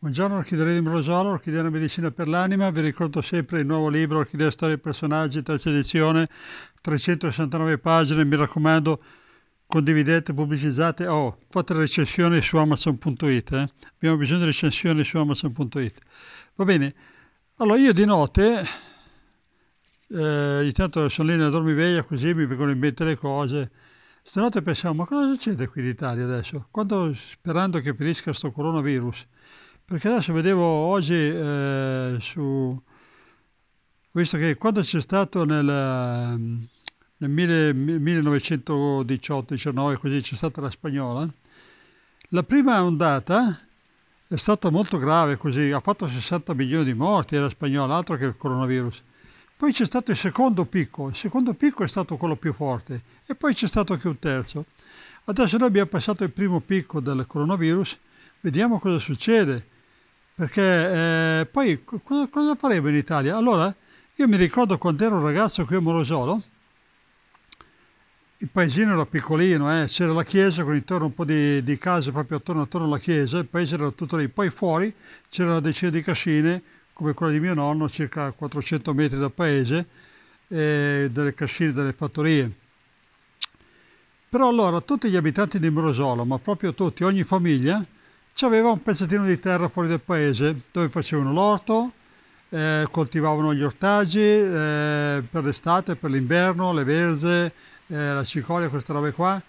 Buongiorno Orchidea di Ambrosiolo, Orchidea una medicina per l'anima, vi ricordo sempre il nuovo libro Orchidea Storia e Personaggi, terza edizione, 369 pagine, mi raccomando condividete, pubblicizzate o oh, fate recensioni su Amazon.it, eh? abbiamo bisogno di recensioni su Amazon.it. Va bene, allora io di notte, eh, intanto sono lì nella dormiveglia così mi vengono in mente le cose, stanotte pensavo ma cosa succede qui in Italia adesso? Quando, sperando che finisca questo coronavirus? Perché adesso vedevo oggi eh, su visto che quando c'è stato nel, nel 1918-19, così c'è stata la spagnola, la prima ondata è stata molto grave, così ha fatto 60 milioni di morti, era spagnola, altro che il coronavirus. Poi c'è stato il secondo picco, il secondo picco è stato quello più forte e poi c'è stato anche un terzo. Adesso noi abbiamo passato il primo picco del coronavirus, vediamo cosa succede perché eh, poi co- cosa faremo in Italia? Allora, io mi ricordo quando ero un ragazzo qui a Morosolo, il paesino era piccolino, eh, c'era la chiesa con intorno un po' di, di case proprio attorno, attorno, alla chiesa, il paese era tutto lì. Poi fuori c'era una decina di cascine, come quella di mio nonno, circa 400 metri dal paese, eh, delle cascine, delle fattorie. Però allora tutti gli abitanti di Morosolo, ma proprio tutti, ogni famiglia, aveva un pezzettino di terra fuori del paese dove facevano l'orto, eh, coltivavano gli ortaggi eh, per l'estate, per l'inverno, le verze, eh, la cicoria, queste robe qua.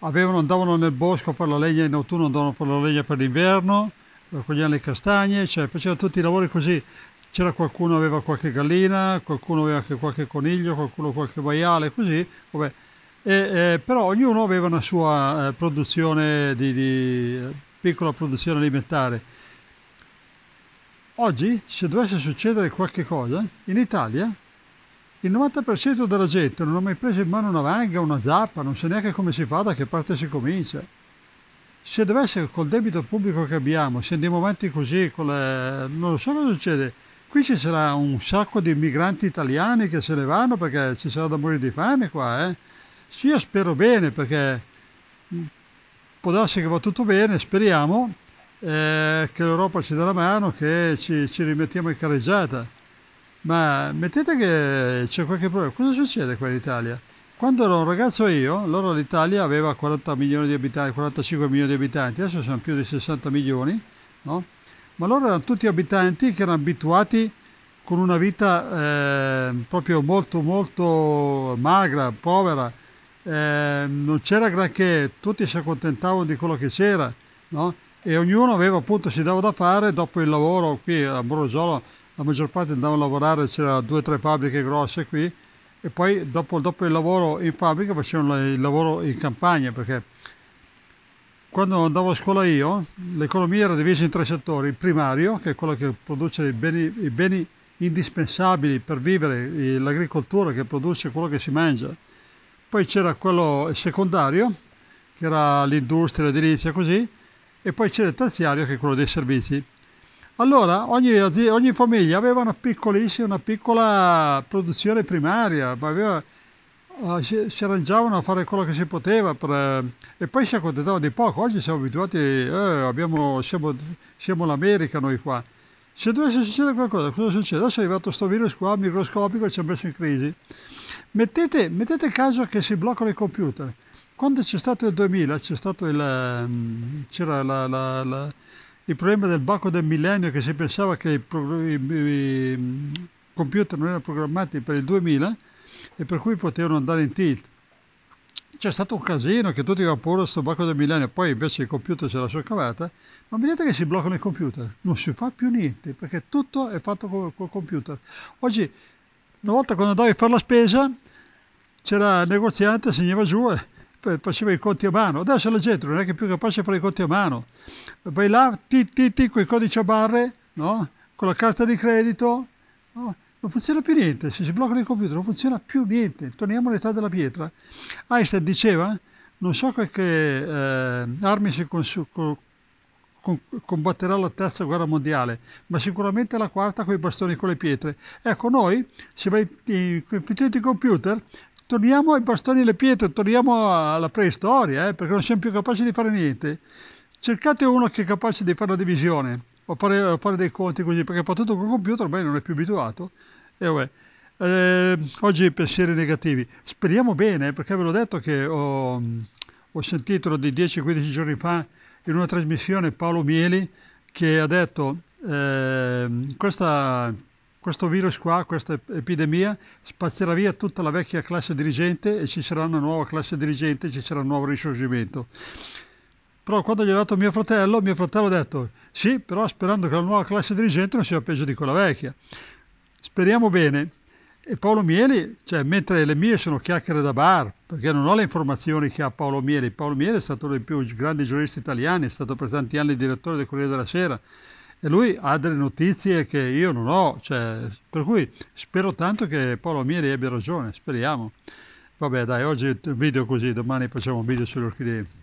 Avevano, andavano nel bosco per la legna in autunno, andavano per la legna per l'inverno, raccoglievano eh, le castagne, cioè facevano tutti i lavori così. C'era qualcuno che aveva qualche gallina, qualcuno aveva anche qualche coniglio, qualcuno qualche maiale, così. Vabbè. E, eh, però ognuno aveva una sua eh, produzione di, di, piccola produzione alimentare. Oggi, se dovesse succedere qualche cosa, in Italia il 90% della gente non ha mai preso in mano una vanga, una zappa, non sa neanche come si fa, da che parte si comincia. Se dovesse col debito pubblico che abbiamo, se andiamo avanti così, le... non lo so cosa succede, qui ci sarà un sacco di migranti italiani che se ne vanno perché ci sarà da morire di fame qua. Eh? Sì, io spero bene perché può darsi che va tutto bene, speriamo eh, che l'Europa ci dà la mano, che ci, ci rimettiamo in carreggiata. Ma mettete che c'è qualche problema, cosa succede qua in Italia? Quando ero un ragazzo io, allora l'Italia aveva 40 milioni di abitanti, 45 milioni di abitanti, adesso siamo più di 60 milioni, no? ma loro erano tutti abitanti che erano abituati con una vita eh, proprio molto molto magra, povera, eh, non c'era granché, tutti si accontentavano di quello che c'era, no? E ognuno aveva appunto, si dava da fare dopo il lavoro qui a Borosolo, la maggior parte andava a lavorare, c'erano due o tre fabbriche grosse qui, e poi dopo, dopo il lavoro in fabbrica facevano il lavoro in campagna, perché quando andavo a scuola io, l'economia era divisa in tre settori, il primario, che è quello che produce i beni, i beni indispensabili per vivere, l'agricoltura che produce quello che si mangia, poi c'era quello secondario, che era l'industria, l'edilizia, così, e poi c'era il terziario, che è quello dei servizi. Allora, ogni, ogni famiglia aveva una piccolissima, una piccola produzione primaria, aveva, ah, si, si, arrangiavano a fare quello che si poteva per, e poi si accontentavano di poco. Oggi siamo abituati, eh, abbiamo, siamo, siamo l'America noi qua. Se dovesse succedere qualcosa, cosa succede? Adesso è arrivato questo virus qua microscopico e ci ha messo in crisi. Mettete, mettete caso che si bloccano i computer. Quando c'è stato il 2000, c'è stato il, ehm, c'era la, la, la, il problema del bacco del millennio che si pensava che i, i, i computer non erano programmati per il 2000 e per cui potevano andare in tilt c'è stato un casino che tutti avevano paura sto bacco del millennio, poi invece il computer ce l'ha sua ma vedete che si bloccano i computer, non si fa più niente, perché tutto è fatto col, col computer. Oggi, una volta quando andavi a fare la spesa, c'era il negoziante, segnava giù e faceva i conti a mano, adesso la gente non è che più capace di fare i conti a mano, vai là, ti, ti, ti, con i codici a barre, no? con la carta di credito, no? non funziona più niente, se si bloccano i computer non funziona più niente, torniamo all'età della pietra. Einstein diceva, non so che, eh, armi si consu- co- combatterà la terza guerra mondiale, ma sicuramente la quarta con i bastoni e con le pietre. Ecco, noi, se vai in competenti computer, torniamo ai bastoni e alle pietre, torniamo alla preistoria, eh, perché non siamo più capaci di fare niente. Cercate uno che è capace di fare la divisione a fare, a fare dei conti così, perché fa tutto col computer, ormai non è più abituato. E vabbè. Eh, oggi pensieri negativi. Speriamo bene, perché ve l'ho detto che ho, ho sentito di 10-15 giorni fa in una trasmissione Paolo Mieli che ha detto eh, questa, questo virus qua, questa epidemia spazzerà via tutta la vecchia classe dirigente e ci sarà una nuova classe dirigente, ci sarà un nuovo risorgimento. Però quando gli ho dato mio fratello, mio fratello ha detto sì, però sperando che la nuova classe dirigente non sia peggio di quella vecchia. Speriamo bene. E Paolo Mieli, cioè, mentre le mie sono chiacchiere da bar, perché non ho le informazioni che ha Paolo Mieli. Paolo Mieli è stato uno dei più grandi giuristi italiani, è stato per tanti anni direttore del Corriere della Sera e lui ha delle notizie che io non ho, cioè, per cui spero tanto che Paolo Mieli abbia ragione, speriamo. Vabbè dai, oggi un video così, domani facciamo un video sulle orchidee.